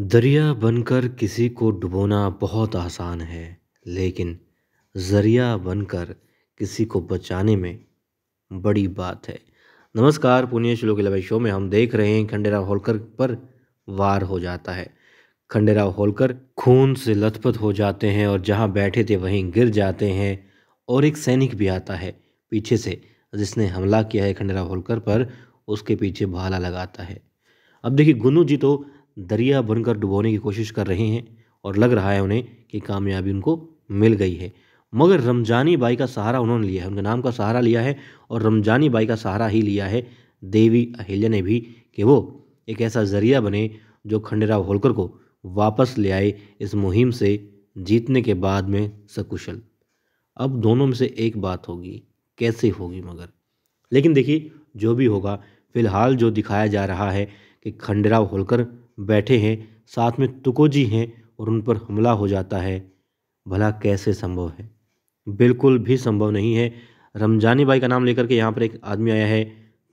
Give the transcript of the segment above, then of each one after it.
दरिया बनकर किसी को डुबोना बहुत आसान है लेकिन जरिया बनकर किसी को बचाने में बड़ी बात है नमस्कार पुण्य श्लोक लवाई शो में हम देख रहे हैं खंडेराव होलकर पर वार हो जाता है खंडेराव होलकर खून से लथपथ हो जाते हैं और जहां बैठे थे वहीं गिर जाते हैं और एक सैनिक भी आता है पीछे से जिसने हमला किया है खंडेराव होलकर पर उसके पीछे भाला लगाता है अब देखिए गुनू जी तो दरिया बनकर डुबोने की कोशिश कर रहे हैं और लग रहा है उन्हें कि कामयाबी उनको मिल गई है मगर रमजानी बाई का सहारा उन्होंने लिया है उनके नाम का सहारा लिया है और रमजानी बाई का सहारा ही लिया है देवी अहिल्या ने भी कि वो एक ऐसा जरिया बने जो खंडेराव होलकर को वापस ले आए इस मुहिम से जीतने के बाद में सकुशल अब दोनों में से एक बात होगी कैसे होगी मगर लेकिन देखिए जो भी होगा फिलहाल जो दिखाया जा रहा है के खंडेराव होलकर बैठे हैं साथ में तुकोजी हैं और उन पर हमला हो जाता है भला कैसे संभव है बिल्कुल भी संभव नहीं है रमजानी भाई का नाम लेकर के यहाँ पर एक आदमी आया है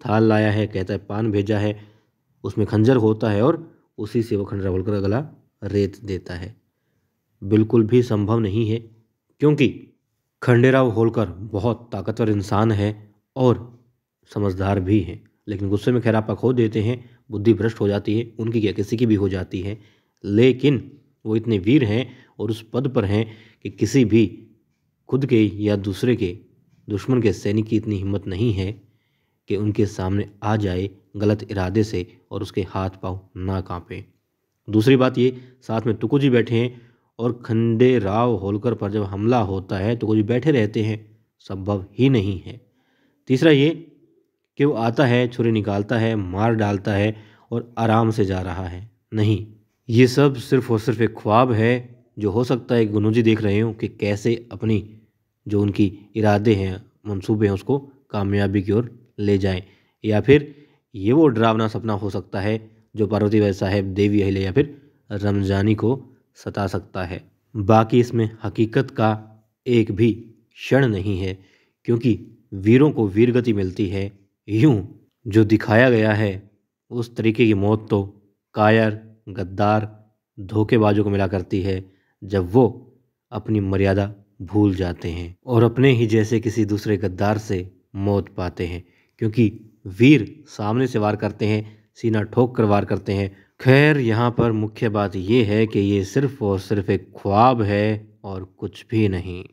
थाल लाया है कहता है पान भेजा है उसमें खंजर होता है और उसी से वो खंडराव होलकर गला रेत देता है बिल्कुल भी संभव नहीं है क्योंकि खंडेराव होलकर बहुत ताकतवर इंसान है और समझदार भी हैं लेकिन गुस्से में खैरापा खो देते हैं बुद्धि भ्रष्ट हो जाती है उनकी क्या किसी की भी हो जाती है लेकिन वो इतने वीर हैं और उस पद पर हैं कि किसी भी खुद के या दूसरे के दुश्मन के सैनिक की इतनी हिम्मत नहीं है कि उनके सामने आ जाए गलत इरादे से और उसके हाथ पाँव ना काँपें दूसरी बात ये साथ में तुकुजी बैठे हैं और खंडे राव होलकर पर जब हमला होता है तो कुछ बैठे रहते हैं संभव ही नहीं है तीसरा ये कि वो आता है छुरी निकालता है मार डालता है और आराम से जा रहा है नहीं ये सब सिर्फ़ और सिर्फ एक ख्वाब है जो हो सकता है गुनू जी देख रहे हों कि कैसे अपनी जो उनकी इरादे हैं मनसूबे हैं उसको कामयाबी की ओर ले जाएं या फिर ये वो डरावना सपना हो सकता है जो पार्वती भाई साहेब देवी अहिले या फिर रमजानी को सता सकता है बाकी इसमें हकीकत का एक भी क्षण नहीं है क्योंकि वीरों को वीरगति मिलती है यूँ जो दिखाया गया है उस तरीके की मौत तो कायर गद्दार धोखेबाजों को मिला करती है जब वो अपनी मर्यादा भूल जाते हैं और अपने ही जैसे किसी दूसरे गद्दार से मौत पाते हैं क्योंकि वीर सामने से वार करते हैं सीना ठोक कर वार करते हैं खैर यहाँ पर मुख्य बात यह है कि ये सिर्फ़ और सिर्फ एक ख्वाब है और कुछ भी नहीं